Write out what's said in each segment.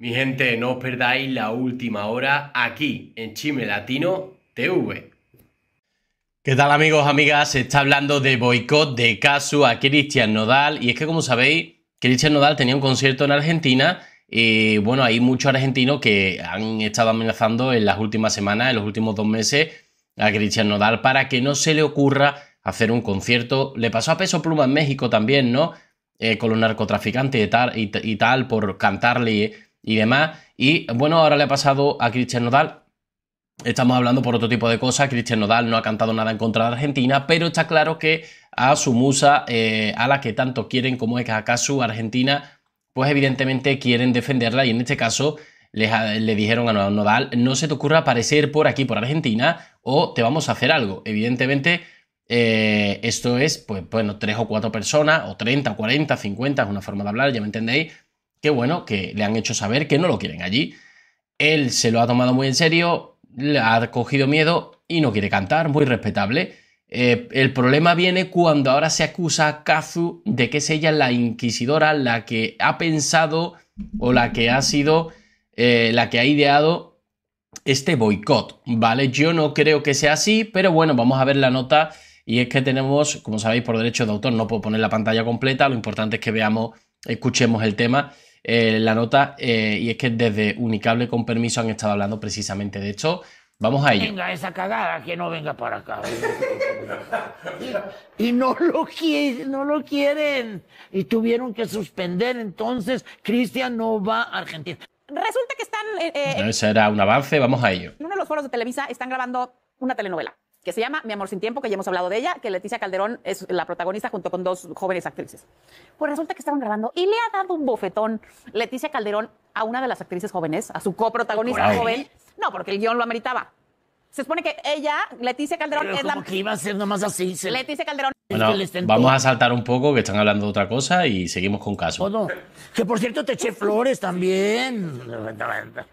Mi gente, no os perdáis la última hora aquí en Chime Latino TV. ¿Qué tal amigos, amigas? Se está hablando de boicot de caso a Cristian Nodal. Y es que como sabéis, Cristian Nodal tenía un concierto en Argentina. Y bueno, hay muchos argentinos que han estado amenazando en las últimas semanas, en los últimos dos meses, a Cristian Nodal para que no se le ocurra hacer un concierto. Le pasó a Peso Pluma en México también, ¿no? Eh, con los narcotraficantes tal, y tal por cantarle y demás. Y bueno, ahora le ha pasado a Cristian Nodal. Estamos hablando por otro tipo de cosas. Cristian Nodal no ha cantado nada en contra de Argentina, pero está claro que a su musa, eh, a la que tanto quieren como es Kakasu, Argentina, pues evidentemente quieren defenderla y en este caso le, le dijeron a Nodal, no se te ocurra aparecer por aquí, por Argentina, o te vamos a hacer algo. Evidentemente, eh, esto es, pues bueno, tres o cuatro personas, o 30, 40, 50, es una forma de hablar, ya me entendéis, Qué bueno que le han hecho saber que no lo quieren allí. Él se lo ha tomado muy en serio, le ha cogido miedo y no quiere cantar, muy respetable. Eh, el problema viene cuando ahora se acusa a Kazu de que es ella la inquisidora, la que ha pensado o la que ha sido, eh, la que ha ideado este boicot, ¿vale? Yo no creo que sea así, pero bueno, vamos a ver la nota y es que tenemos, como sabéis, por derecho de autor no puedo poner la pantalla completa, lo importante es que veamos, escuchemos el tema eh, la nota eh, y es que desde Unicable con permiso han estado hablando precisamente de esto. Vamos a ello. Venga, esa cagada, que no venga para acá. y no lo, no lo quieren. Y tuvieron que suspender, entonces Cristian no va a Argentina. Resulta que están... Eh, eh no, ese era un avance, vamos a ello. En uno de los foros de Televisa están grabando una telenovela que se llama Mi amor sin tiempo, que ya hemos hablado de ella, que Leticia Calderón es la protagonista junto con dos jóvenes actrices. Pues resulta que estaban grabando y le ha dado un bofetón Leticia Calderón a una de las actrices jóvenes, a su coprotagonista joven. No, porque el guión lo ameritaba. Se supone que ella, Leticia Calderón, Pero es como la. que iba a ser nomás así. Leticia Calderón. Bueno, vamos a saltar un poco, que están hablando de otra cosa y seguimos con caso. Oh, que por cierto te eché flores también.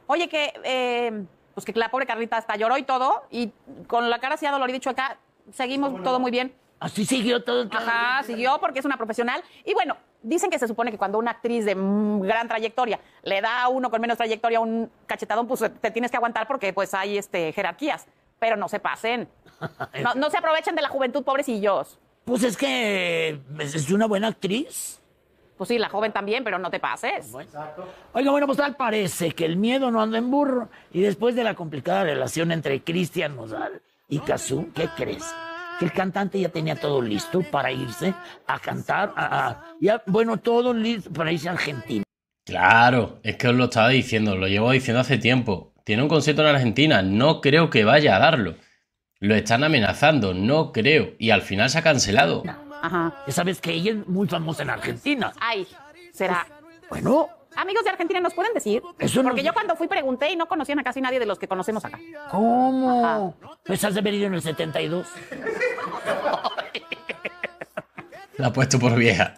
Oye, que. Eh, pues que la pobre Carlita hasta lloró y todo, y con la cara así dolor y acá seguimos todo muy bien. Así siguió todo. Ajá, siguió porque es una profesional. Y bueno, dicen que se supone que cuando una actriz de gran trayectoria le da a uno con menos trayectoria un cachetadón, pues te tienes que aguantar porque pues hay este, jerarquías. Pero no se pasen. No, no se aprovechen de la juventud, pobrecillos. Pues es que es una buena actriz. Pues sí, la joven también, pero no te pases. Pues Exacto. Oiga, bueno, pues tal parece que el miedo no anda en burro. Y después de la complicada relación entre Cristian Mozart y Casu, ¿qué crees? Que el cantante ya tenía todo listo para irse a cantar, bueno, todo listo para irse a Argentina. Claro, es que os lo estaba diciendo, lo llevo diciendo hace tiempo. Tiene un concierto en Argentina, no creo que vaya a darlo. Lo están amenazando, no creo. Y al final se ha cancelado. Ajá. Ya sabes que ella es muy famosa en Argentina. Ay, será. Pues, bueno. Amigos de Argentina, ¿nos pueden decir? Eso Porque yo cuando fui pregunté y no conocían a casi nadie de los que conocemos acá. ¿Cómo? Pues has de haber en el 72. La ha puesto por vieja.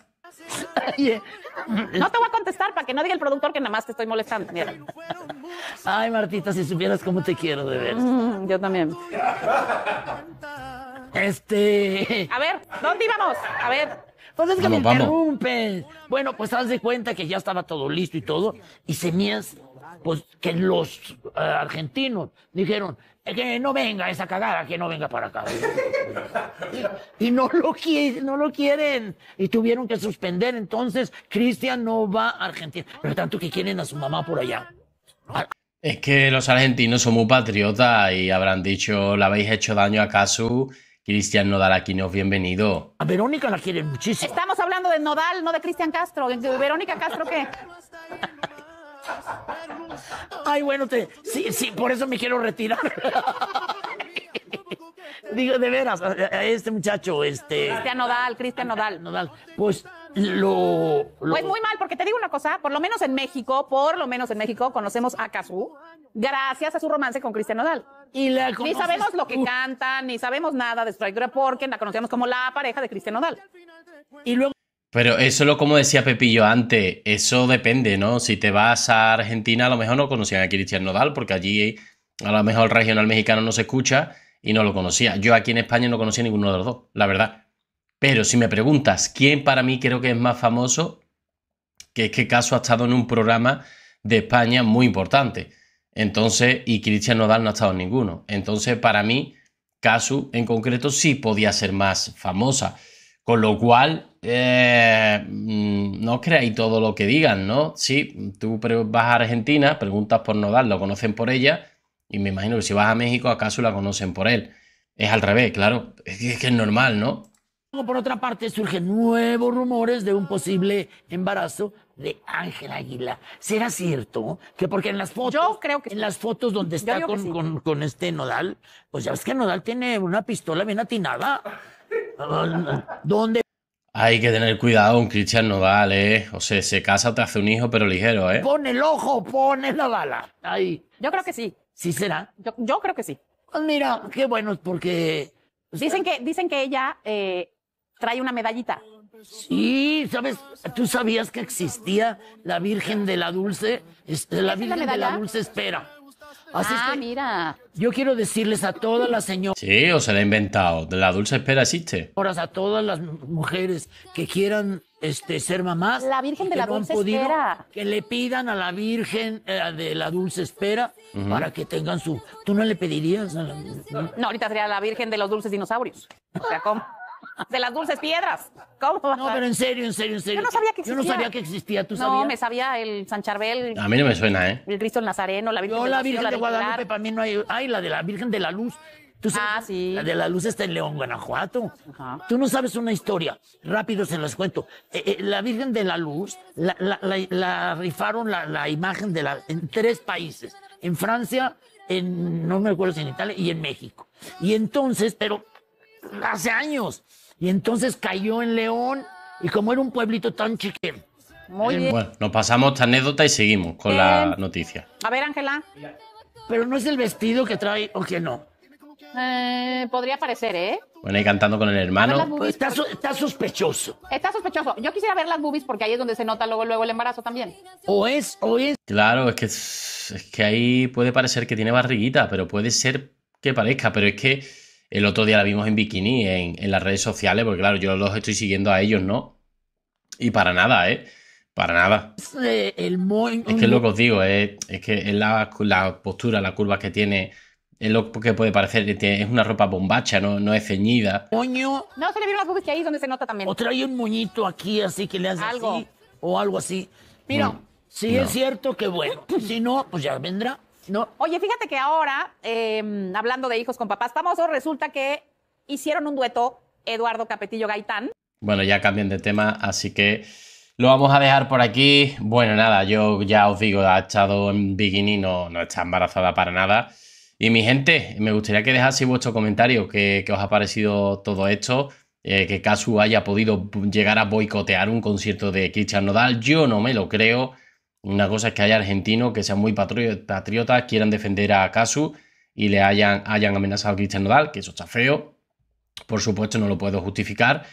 No te voy a contestar para que no diga el productor que nada más te estoy molestando. Ay, Martita, si supieras cómo te quiero, de ver. Mm, yo también. Este. A ver, ¿dónde íbamos? A ver. entonces pues que me Bueno, pues haz de cuenta que ya estaba todo listo y todo, y se pues que los eh, argentinos dijeron eh, que no venga esa cagada, que no venga para acá. y no lo, quieren. Y tuvieron que suspender. Entonces, Cristian no va a Argentina. Pero tanto que quieren a su mamá por allá. Es que los argentinos son muy patriotas y habrán dicho, ¿la habéis hecho daño a Cristian Nodal Aquino, bienvenido. A Verónica la quiere muchísimo. Estamos hablando de Nodal, no de Cristian Castro. ¿De Verónica Castro qué? Ay, bueno, te, sí, sí, por eso me quiero retirar. Digo, de veras, este muchacho, este. Cristian Nodal, Cristian Nodal. Pues lo, Pues muy mal, porque te digo una cosa, por lo menos en México, por lo menos en México, conocemos a Cazú gracias a su romance con Cristian Nodal. Y ni sabemos lo que canta, ni sabemos nada de su porque la conocemos como la pareja de Cristian Nodal. Y luego. Pero eso lo como decía Pepillo antes, eso depende, ¿no? Si te vas a Argentina, a lo mejor no conocían a Cristian Nodal, porque allí a lo mejor el regional mexicano no se escucha y no lo conocía. Yo aquí en España no conocía ninguno de los dos, la verdad. Pero si me preguntas quién para mí creo que es más famoso, que es que Caso ha estado en un programa de España muy importante. Entonces, y Cristian Nodal no ha estado en ninguno. Entonces, para mí, Casu en concreto sí podía ser más famosa. Con lo cual, eh, mm, no creáis todo lo que digan, ¿no? Sí, tú vas a Argentina, preguntas por Nodal, lo conocen por ella, y me imagino que si vas a México, acaso la conocen por él. Es al revés, claro. Es que es normal, ¿no? Por otra parte, surgen nuevos rumores de un posible embarazo de Ángel Águila. ¿Será cierto? Que porque en las fotos. Yo creo que En las fotos donde está con, con, con, este Nodal, pues ya ves que Nodal tiene una pistola bien atinada. ¿Dónde? Hay que tener cuidado con Cristian Nodal, ¿eh? O sea, se casa, te hace un hijo, pero ligero, ¿eh? Pone el ojo, pone la bala. Ahí. Yo creo que sí. ¿Sí será? Yo, creo que sí. Pues mira, qué bueno, porque. Dicen que, dicen que ella eh, trae una medallita. Sí, ¿sabes? ¿Tú sabías que existía la Virgen de la Dulce? Este, la Virgen de la Dulce Espera. Ah, Así ah, mira. Yo quiero decirles a todas las señoras. Sí, o se la ha inventado. La Dulce Espera existe. A todas las mujeres que quieran este, ser mamás. La Virgen de la Dulce Espera. Que le pidan a la Virgen eh, de la Dulce Espera para que tengan su. ¿Tú no le pedirías No, ahorita sería la Virgen de los Dulces Dinosaurios. O sea, ¿cómo? de las dulces piedras. ¿Cómo? No, pero en serio, en serio, en serio. Yo no sabía que existía. Yo no sabía que existía, ¿tú sabías? No, me sabía el San Charbel. A mí no me suena, ¿eh? El Cristo el Nazareno, la Virgen de la Virgen de Guadalupe, para mí no hay... Ay, la de la Virgen de la Luz. Ah, la de la luz está en León, Guanajuato. Tú no sabes una historia. Rápido se las cuento. Eh, eh, la Virgen de la Luz la, rifaron la, imagen de la, en tres países. En Francia, en, no me acuerdo si en Italia, y en México. Y entonces, pero hace años. Y entonces cayó en León. Y como era un pueblito tan chiquito. Muy eh, bien. Bueno, nos pasamos esta anécdota y seguimos con la noticia. A ver, Ángela. Pero no es el vestido que trae, o que no. Eh, podría parecer, ¿eh? Bueno, y cantando con el hermano. Pues, está, sospechoso. Está sospechoso. Yo quisiera ver las boobies porque ahí es donde se nota luego, luego el embarazo también. O es, o es. Claro, es que, es que ahí puede parecer que tiene barriguita, pero puede ser que parezca, pero es que el otro día la vimos en bikini en, en las redes sociales, porque claro, yo los estoy siguiendo a ellos, ¿no? Y para nada, ¿eh? Para nada. Es, eh, el que es lo que os digo, es, eh, es que es la, la postura, la curva que tiene es lo que puede parecer, es una ropa bombacha, no, no es ceñida. Moño. No, se le vieron las boobies que ahí donde se nota también. O trae un moñito aquí, así que le hace algo. así, o algo así. Mira, si sí es cierto que bueno, pues si no, pues ya vendrá. No. Oye, fíjate que ahora, em, hablando de hijos con papás famosos, resulta que hicieron un dueto Eduardo Capetillo Gaitán. Bueno, ya cambien de tema, así que lo vamos a dejar por aquí. Bueno, nada, yo ya os digo, ha estado en bikini, no, no está embarazada para nada. Y mi gente, me gustaría que dejase vuestro comentario, que, os ha parecido todo esto. Eh, que Casu haya podido llegar a boicotear un concierto de Cristian Nodal, yo no me lo creo. Una cosa es que haya argentinos que sean muy patriotas, quieran defender a Casu. y le hayan, amenazado a Cristian Nodal, que eso está feo. Por supuesto, no lo puedo justificar.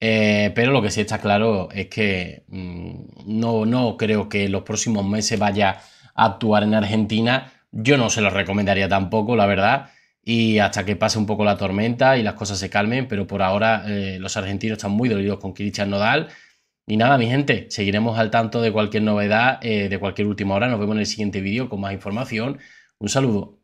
Eh, pero lo que sí está claro es que mm, no, no creo que en los próximos meses vaya a actuar en Argentina yo no se los recomendaría tampoco, la verdad. Y hasta que pase un poco la tormenta y las cosas se calmen, pero por ahora eh, los argentinos están muy dolidos con Cristian Nodal. Y nada, mi gente, seguiremos al tanto de cualquier novedad, eh, de cualquier última hora. Nos vemos en el siguiente vídeo con más información. Un saludo.